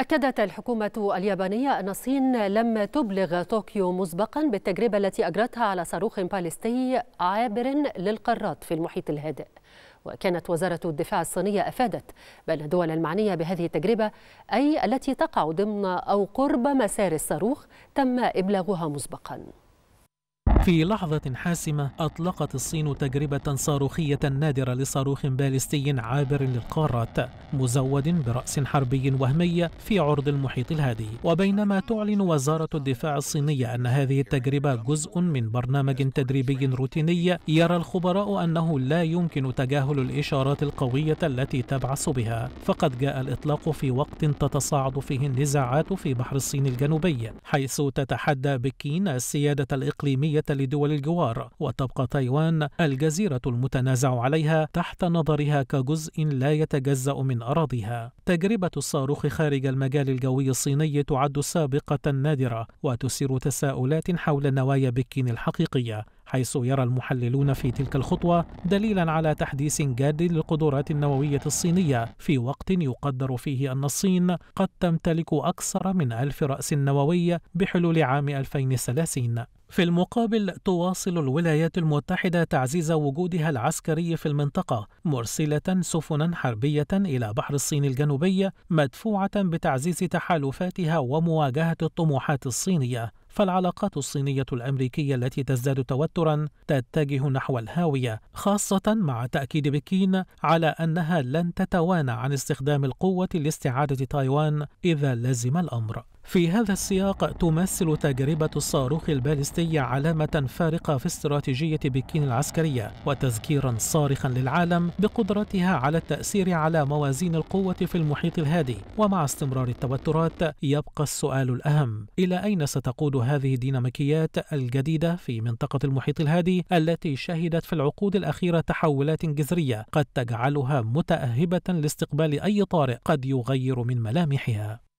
أكدت الحكومة اليابانية أن الصين لم تبلغ طوكيو مسبقا بالتجربة التي أجرتها على صاروخ باليستي عابر للقارات في المحيط الهادئ وكانت وزارة الدفاع الصينية أفادت بأن الدول المعنية بهذه التجربة أي التي تقع ضمن أو قرب مسار الصاروخ تم إبلاغها مسبقاً في لحظة حاسمة أطلقت الصين تجربة صاروخية نادرة لصاروخ باليستي عابر للقارات مزود برأس حربي وهمي في عرض المحيط الهادي وبينما تعلن وزارة الدفاع الصينية أن هذه التجربة جزء من برنامج تدريبي روتيني يرى الخبراء أنه لا يمكن تجاهل الإشارات القوية التي تبعث بها فقد جاء الإطلاق في وقت تتصاعد فيه النزاعات في بحر الصين الجنوبي حيث تتحدى بكين السيادة الإقليمية لدول الجوار وتبقى تايوان الجزيرة المتنازع عليها تحت نظرها كجزء لا يتجزأ من أراضيها تجربة الصاروخ خارج المجال الجوي الصيني تعد سابقة نادرة وتثير تساؤلات حول نوايا بكين الحقيقية حيث يرى المحللون في تلك الخطوة دليلا على تحديث جاد للقدرات النووية الصينية في وقت يقدر فيه أن الصين قد تمتلك أكثر من ألف رأس نووي بحلول عام 2030 في المقابل تواصل الولايات المتحدة تعزيز وجودها العسكري في المنطقة مرسلة سفنا حربية إلى بحر الصين الجنوبي مدفوعة بتعزيز تحالفاتها ومواجهة الطموحات الصينية فالعلاقات الصينية الأمريكية التي تزداد توترا تتجه نحو الهاوية خاصة مع تأكيد بكين على أنها لن تتوانى عن استخدام القوة لاستعادة تايوان إذا لزم الأمر في هذا السياق تمثل تجربة الصاروخ البالستي علامة فارقة في استراتيجية بكين العسكرية وتذكيرا صارخا للعالم بقدرتها على التأثير على موازين القوة في المحيط الهادي ومع استمرار التوترات يبقى السؤال الأهم إلى أين ستقود هذه الديناميكيات الجديدة في منطقة المحيط الهادي التي شهدت في العقود الأخيرة تحولات جذرية قد تجعلها متأهبة لاستقبال أي طارئ قد يغير من ملامحها